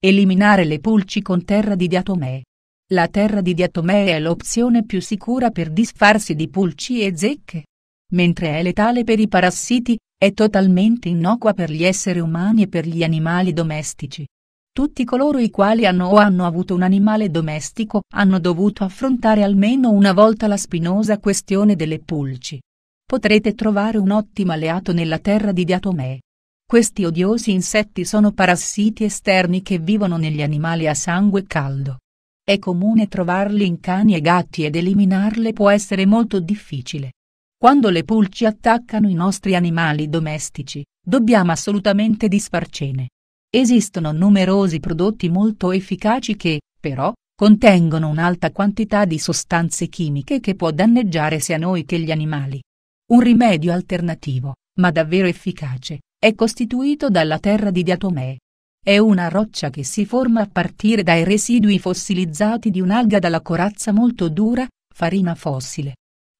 Eliminare le pulci con terra di diatomee. La terra di diatomee è l'opzione più sicura per disfarsi di pulci e zecche. Mentre è letale per i parassiti, è totalmente innocua per gli esseri umani e per gli animali domestici. Tutti coloro i quali hanno o hanno avuto un animale domestico hanno dovuto affrontare almeno una volta la spinosa questione delle pulci. Potrete trovare un ottimo alleato nella terra di diatomee. Questi odiosi insetti sono parassiti esterni che vivono negli animali a sangue caldo. È comune trovarli in cani e gatti ed eliminarle può essere molto difficile. Quando le pulci attaccano i nostri animali domestici, dobbiamo assolutamente disfarcene. Esistono numerosi prodotti molto efficaci che, però, contengono un'alta quantità di sostanze chimiche che può danneggiare sia noi che gli animali. Un rimedio alternativo, ma davvero efficace, è costituito dalla terra di diatomee. È una roccia che si forma a partire dai residui fossilizzati di un'alga dalla corazza molto dura, farina fossile.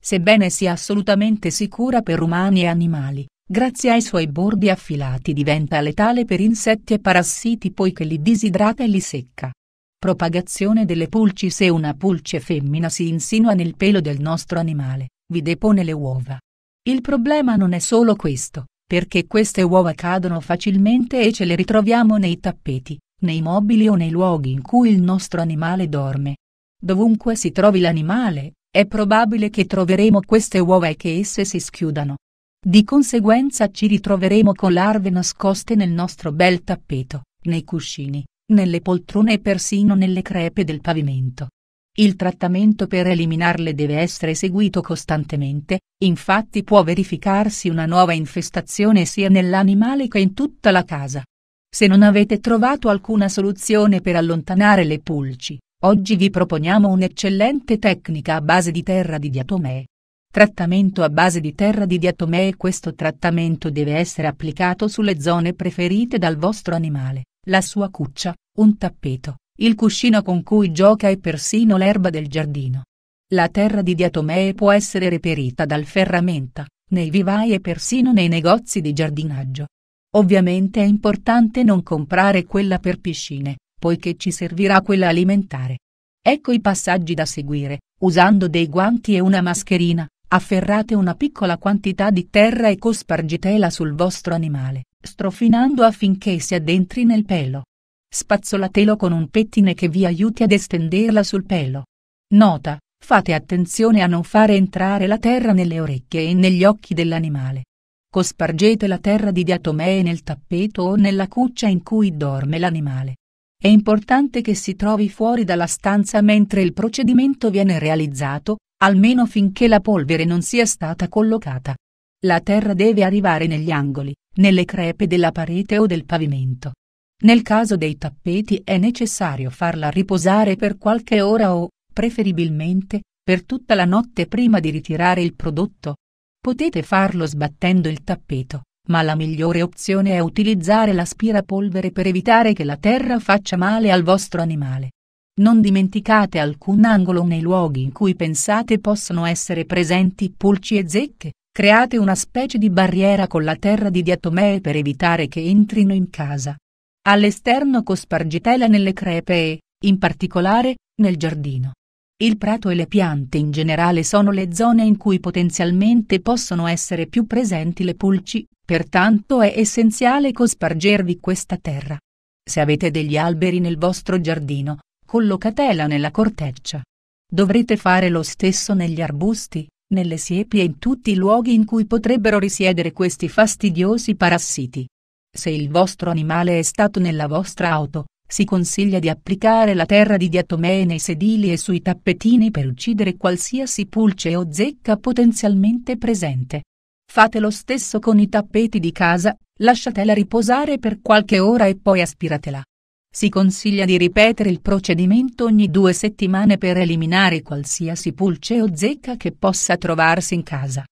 Sebbene sia assolutamente sicura per umani e animali, grazie ai suoi bordi affilati diventa letale per insetti e parassiti poiché li disidrata e li secca. Propagazione delle pulci Se una pulce femmina si insinua nel pelo del nostro animale, vi depone le uova. Il problema non è solo questo, perché queste uova cadono facilmente e ce le ritroviamo nei tappeti, nei mobili o nei luoghi in cui il nostro animale dorme. Dovunque si trovi l'animale, è probabile che troveremo queste uova e che esse si schiudano. Di conseguenza ci ritroveremo con larve nascoste nel nostro bel tappeto, nei cuscini, nelle poltrone e persino nelle crepe del pavimento. Il trattamento per eliminarle deve essere seguito costantemente, infatti può verificarsi una nuova infestazione sia nell'animale che in tutta la casa. Se non avete trovato alcuna soluzione per allontanare le pulci, oggi vi proponiamo un'eccellente tecnica a base di terra di diatomee. Trattamento a base di terra di diatomee Questo trattamento deve essere applicato sulle zone preferite dal vostro animale, la sua cuccia, un tappeto, il cuscino con cui gioca e persino l'erba del giardino. La terra di diatomee può essere reperita dal ferramenta, nei vivai e persino nei negozi di giardinaggio. Ovviamente è importante non comprare quella per piscine, poiché ci servirà quella alimentare. Ecco i passaggi da seguire, usando dei guanti e una mascherina, afferrate una piccola quantità di terra e cospargitela sul vostro animale, strofinando affinché si addentri nel pelo. Spazzolatelo con un pettine che vi aiuti ad estenderla sul pelo. Nota, fate attenzione a non fare entrare la terra nelle orecchie e negli occhi dell'animale. Cospargete la terra di diatomee nel tappeto o nella cuccia in cui dorme l'animale. È importante che si trovi fuori dalla stanza mentre il procedimento viene realizzato, almeno finché la polvere non sia stata collocata. La terra deve arrivare negli angoli, nelle crepe della parete o del pavimento. Nel caso dei tappeti è necessario farla riposare per qualche ora o, preferibilmente, per tutta la notte prima di ritirare il prodotto. Potete farlo sbattendo il tappeto, ma la migliore opzione è utilizzare l'aspirapolvere per evitare che la terra faccia male al vostro animale. Non dimenticate alcun angolo nei luoghi in cui pensate possano essere presenti pulci e zecche, create una specie di barriera con la terra di diatomee per evitare che entrino in casa. All'esterno cospargitela nelle crepe e, in particolare, nel giardino. Il prato e le piante in generale sono le zone in cui potenzialmente possono essere più presenti le pulci, pertanto è essenziale cospargervi questa terra. Se avete degli alberi nel vostro giardino, collocatela nella corteccia. Dovrete fare lo stesso negli arbusti, nelle siepi e in tutti i luoghi in cui potrebbero risiedere questi fastidiosi parassiti. Se il vostro animale è stato nella vostra auto, si consiglia di applicare la terra di diatomee nei sedili e sui tappetini per uccidere qualsiasi pulce o zecca potenzialmente presente. Fate lo stesso con i tappeti di casa, lasciatela riposare per qualche ora e poi aspiratela. Si consiglia di ripetere il procedimento ogni due settimane per eliminare qualsiasi pulce o zecca che possa trovarsi in casa.